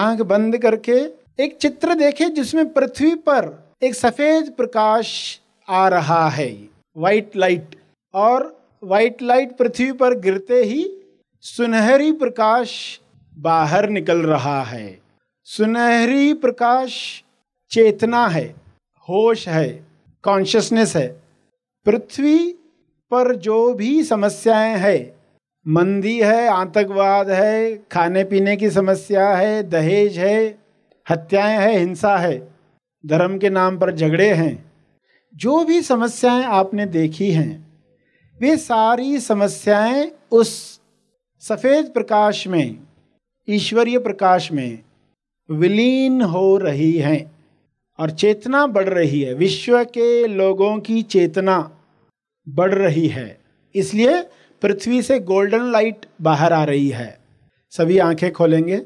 आंख बंद करके एक चित्र देखे जिसमें पृथ्वी पर एक सफेद प्रकाश आ रहा है वाइट लाइट और वाइट लाइट पृथ्वी पर गिरते ही सुनहरी प्रकाश बाहर निकल रहा है सुनहरी प्रकाश चेतना है होश है कॉन्शियसनेस है पृथ्वी पर जो भी समस्याएं हैं मंदी है आतंकवाद है खाने पीने की समस्या है दहेज है हत्याएं है हिंसा है धर्म के नाम पर झगड़े हैं जो भी समस्याएं आपने देखी हैं वे सारी समस्याएं उस सफ़ेद प्रकाश में ईश्वरीय प्रकाश में विलीन हो रही हैं और चेतना बढ़ रही है विश्व के लोगों की चेतना बढ़ रही है इसलिए पृथ्वी से गोल्डन लाइट बाहर आ रही है सभी आंखें खोलेंगे